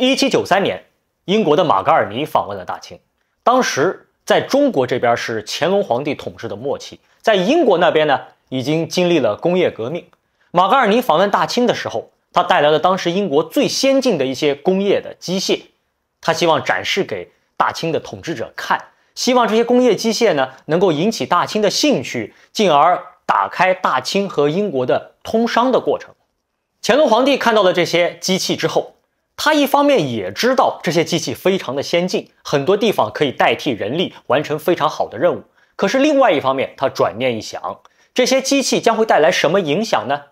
一七九三年，英国的马格尔尼访问了大清。当时在中国这边是乾隆皇帝统治的末期，在英国那边呢，已经经历了工业革命。马格尔尼访问大清的时候，他带来了当时英国最先进的一些工业的机械，他希望展示给大清的统治者看，希望这些工业机械呢能够引起大清的兴趣，进而打开大清和英国的通商的过程。乾隆皇帝看到了这些机器之后。他一方面也知道这些机器非常的先进，很多地方可以代替人力完成非常好的任务。可是另外一方面，他转念一想，这些机器将会带来什么影响呢？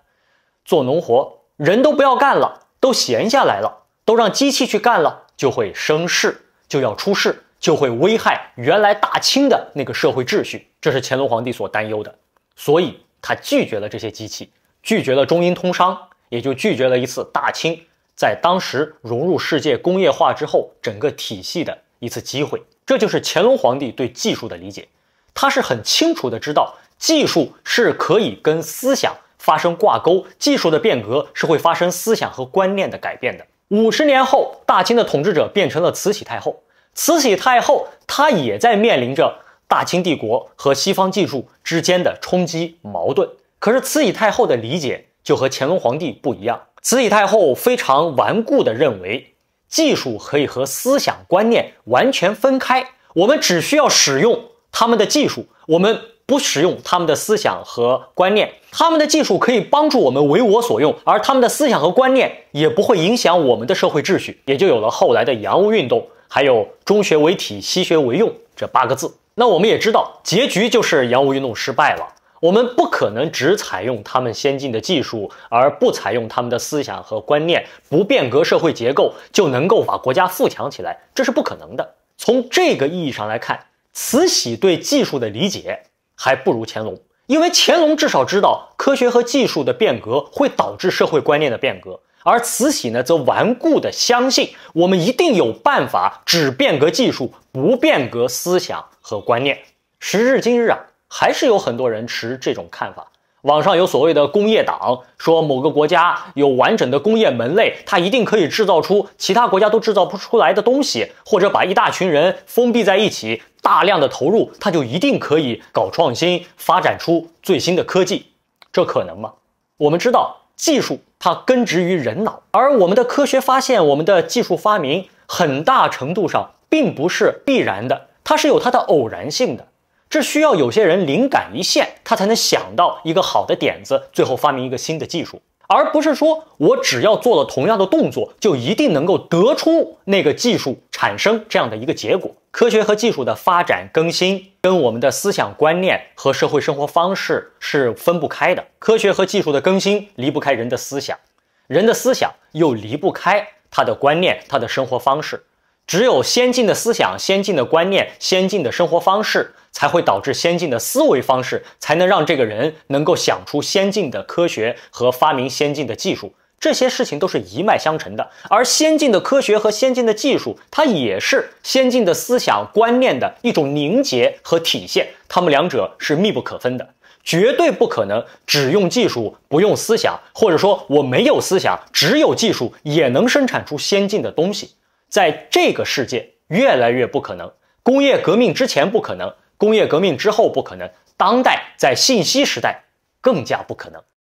做农活人都不要干了，都闲下来了，都让机器去干了，就会生事，就要出事，就会危害原来大清的那个社会秩序。这是乾隆皇帝所担忧的，所以他拒绝了这些机器，拒绝了中英通商，也就拒绝了一次大清。在当时融入世界工业化之后，整个体系的一次机会，这就是乾隆皇帝对技术的理解。他是很清楚的知道，技术是可以跟思想发生挂钩，技术的变革是会发生思想和观念的改变的。五十年后，大清的统治者变成了慈禧太后，慈禧太后她也在面临着大清帝国和西方技术之间的冲击矛盾。可是慈禧太后的理解就和乾隆皇帝不一样。慈禧太后非常顽固地认为，技术可以和思想观念完全分开。我们只需要使用他们的技术，我们不使用他们的思想和观念。他们的技术可以帮助我们为我所用，而他们的思想和观念也不会影响我们的社会秩序。也就有了后来的洋务运动，还有“中学为体，西学为用”这八个字。那我们也知道，结局就是洋务运动失败了。我们不可能只采用他们先进的技术，而不采用他们的思想和观念，不变革社会结构，就能够把国家富强起来，这是不可能的。从这个意义上来看，慈禧对技术的理解还不如乾隆，因为乾隆至少知道科学和技术的变革会导致社会观念的变革，而慈禧呢，则顽固地相信我们一定有办法只变革技术，不变革思想和观念。时至今日啊。还是有很多人持这种看法。网上有所谓的“工业党”，说某个国家有完整的工业门类，它一定可以制造出其他国家都制造不出来的东西，或者把一大群人封闭在一起，大量的投入，它就一定可以搞创新，发展出最新的科技。这可能吗？我们知道，技术它根植于人脑，而我们的科学发现、我们的技术发明，很大程度上并不是必然的，它是有它的偶然性的。是需要有些人灵感一现，他才能想到一个好的点子，最后发明一个新的技术，而不是说我只要做了同样的动作，就一定能够得出那个技术产生这样的一个结果。科学和技术的发展更新，跟我们的思想观念和社会生活方式是分不开的。科学和技术的更新离不开人的思想，人的思想又离不开他的观念，他的生活方式。只有先进的思想、先进的观念、先进的生活方式，才会导致先进的思维方式，才能让这个人能够想出先进的科学和发明先进的技术。这些事情都是一脉相承的。而先进的科学和先进的技术，它也是先进的思想观念的一种凝结和体现。它们两者是密不可分的，绝对不可能只用技术不用思想，或者说我没有思想，只有技术也能生产出先进的东西。在这个世界越来越不可能，工业革命之前不可能，工业革命之后不可能，当代在信息时代更加不可能。